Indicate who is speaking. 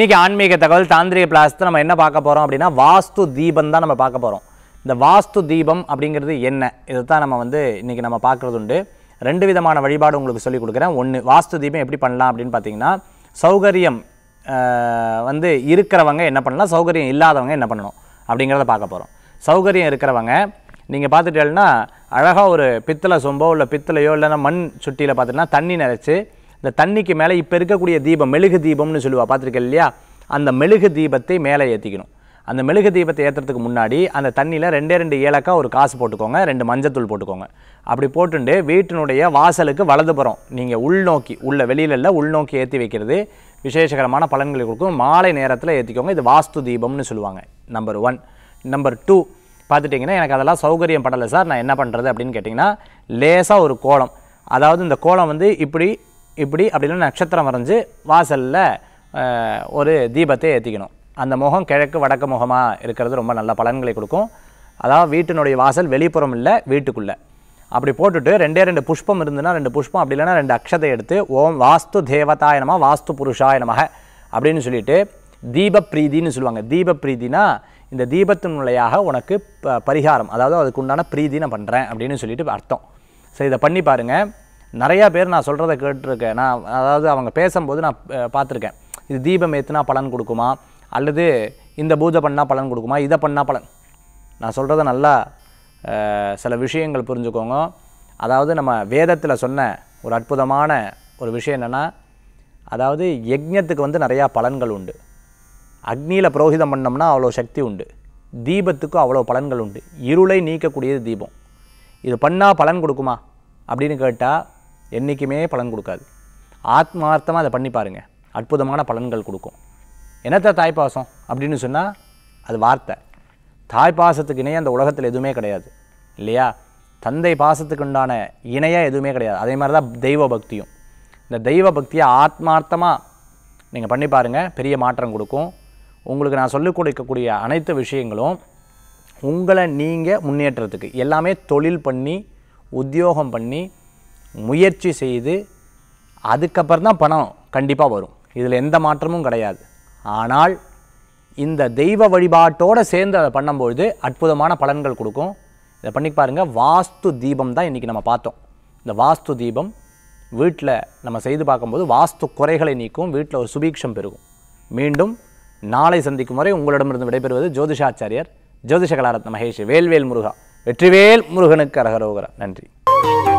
Speaker 1: இன்றைக்கி ஆன்மீக தகவல் தாந்திரிக பிளாஸ்த்து நம்ம என்ன பார்க்க போகிறோம் அப்படின்னா வாஸ்து தீபம் தான் நம்ம பார்க்க போகிறோம் இந்த வாஸ்து தீபம் அப்படிங்கிறது என்ன இதை தான் நம்ம வந்து இன்றைக்கி நம்ம பார்க்குறது உண்டு ரெண்டு விதமான வழிபாடு உங்களுக்கு சொல்லிக் கொடுக்குறேன் ஒன்று வாஸ்து தீபம் எப்படி பண்ணலாம் அப்படின்னு பார்த்தீங்கன்னா சௌகரியம் வந்து இருக்கிறவங்க என்ன பண்ணலாம் சௌகரியம் இல்லாதவங்க என்ன பண்ணணும் அப்படிங்கிறத பார்க்க போகிறோம் சௌகரியம் இருக்கிறவங்க நீங்கள் பார்த்துட்டேன்னா அழகாக ஒரு பித்தளை சொம்போ இல்லை பித்தளையோ இல்லைன்னா மண் சுட்டியில் பார்த்துட்டுனா தண்ணி நிறச்சி இந்த தண்ணிக்கு மேலே இப்போ இருக்கக்கூடிய தீபம் மெழுகு தீபம்னு சொல்லுவா பார்த்துருக்கேன் இல்லையா அந்த மெழுகு தீபத்தை மேலே ஏற்றிக்கணும் அந்த மெழுகு தீபத்தை ஏற்றுறதுக்கு முன்னாடி அந்த தண்ணியில் ரெண்டே ரெண்டு ஏலக்காய் ஒரு காசு போட்டுக்கோங்க ரெண்டு மஞ்சத்தூள் போட்டுக்கோங்க அப்படி போட்டுண்டு வீட்டினுடைய வாசலுக்கு புறம் நீங்கள் உள்நோக்கி உள்ள வெளியில இல்லை உள்நோக்கி ஏற்றி வைக்கிறது விசேஷகரமான பலன்களை கொடுக்கும் மாலை நேரத்தில் ஏற்றிக்கோங்க இது வாஸ்து தீபம்னு சொல்லுவாங்க நம்பர் ஒன் நம்பர் டூ பார்த்துட்டிங்கன்னா எனக்கு அதெல்லாம் சௌகரியம் படலை சார் நான் என்ன பண்ணுறது அப்படின்னு கேட்டிங்கன்னா லேசாக ஒரு கோலம் அதாவது இந்த கோலம் வந்து இப்படி இப்படி இல்லைன்னா நட்சத்திரம் வரைஞ்சி வாசலில் ஒரு தீபத்தை ஏற்றிக்கணும் அந்த முகம் கிழக்கு வடக்கு முகமாக இருக்கிறது ரொம்ப நல்ல பலன்களை கொடுக்கும் அதாவது வீட்டினுடைய வாசல் வெளிப்புறம் இல்லை வீட்டுக்குள்ளே அப்படி போட்டுட்டு ரெண்டே ரெண்டு புஷ்பம் இருந்ததுன்னா ரெண்டு புஷ்பம் அப்படி இல்லைன்னா ரெண்டு அக்ஷதை எடுத்து ஓம் வாஸ்து தேவதாயனமாக வாஸ்து புருஷாயனமாக அப்படின்னு சொல்லிட்டு தீபப்பிரீதின்னு சொல்லுவாங்க தீபப்பிரீதினா இந்த தீபத்தின் மூலையாக உனக்கு பரிகாரம் அதாவது அதுக்கு உண்டான பிரீதி நான் பண்ணுறேன் அப்படின்னு சொல்லிட்டு அர்த்தம் சரி இதை பண்ணி பாருங்கள் நிறையா பேர் நான் சொல்கிறத கேட்டிருக்கேன் நான் அதாவது அவங்க பேசும்போது நான் பார்த்துருக்கேன் இது தீபம் ஏற்றுனா பலன் கொடுக்குமா அல்லது இந்த பூஜை பண்ணால் பலன் கொடுக்குமா இதை பண்ணால் பலன் நான் சொல்கிறத நல்லா சில விஷயங்கள் புரிஞ்சுக்கோங்க அதாவது நம்ம வேதத்தில் சொன்ன ஒரு அற்புதமான ஒரு விஷயம் என்னென்னா அதாவது யஜ்ஞத்துக்கு வந்து நிறையா பலன்கள் உண்டு அக்னியில் புரோகிதம் பண்ணோம்னா அவ்வளோ சக்தி உண்டு தீபத்துக்கும் அவ்வளோ பலன்கள் உண்டு இருளை நீக்கக்கூடியது தீபம் இது பண்ணால் பலன் கொடுக்குமா அப்படின்னு கேட்டால் என்றைக்குமே பலன் கொடுக்காது ஆத்மார்த்தமாக அதை பண்ணி பாருங்கள் அற்புதமான பலன்கள் கொடுக்கும் என்னத்த தாய்ப்பாசம் அப்படின்னு சொன்னால் அது வார்த்தை தாய்ப்பாசத்துக்கு இணைய அந்த உலகத்தில் எதுவுமே கிடையாது இல்லையா தந்தை பாசத்துக்கு உண்டான இணையாக எதுவுமே கிடையாது அதே மாதிரி தான் தெய்வ பக்தியும் இந்த தெய்வ பக்தியை ஆத்மார்த்தமாக நீங்கள் பண்ணி பாருங்கள் பெரிய மாற்றம் கொடுக்கும் உங்களுக்கு நான் சொல்லிக் கொடுக்கக்கூடிய அனைத்து விஷயங்களும் உங்களை நீங்கள் முன்னேற்றத்துக்கு எல்லாமே தொழில் பண்ணி உத்தியோகம் பண்ணி முயற்சி செய்து அதுக்கப்புறம் தான் பணம் கண்டிப்பாக வரும் இதில் எந்த மாற்றமும் கிடையாது ஆனால் இந்த தெய்வ வழிபாட்டோடு சேர்ந்து அதை பண்ணும்பொழுது அற்புதமான பலன்கள் கொடுக்கும் இதை பண்ணி பாருங்கள் வாஸ்து தீபம் தான் இன்றைக்கி நம்ம பார்த்தோம் இந்த வாஸ்து தீபம் வீட்டில் நம்ம செய்து பார்க்கும்போது வாஸ்து குறைகளை நீக்கும் வீட்டில் ஒரு சுபீக்ஷம் பெருகும் மீண்டும் நாளை சந்திக்கும் வரை உங்களிடமிருந்து விடைபெறுவது ஜோதிஷாச்சாரியர் ஜோதிஷ கலாரத் மகேஷ் வேல்வேல் முருகா வெற்றிவேல் முருகனுக்கு அரகரோகரா நன்றி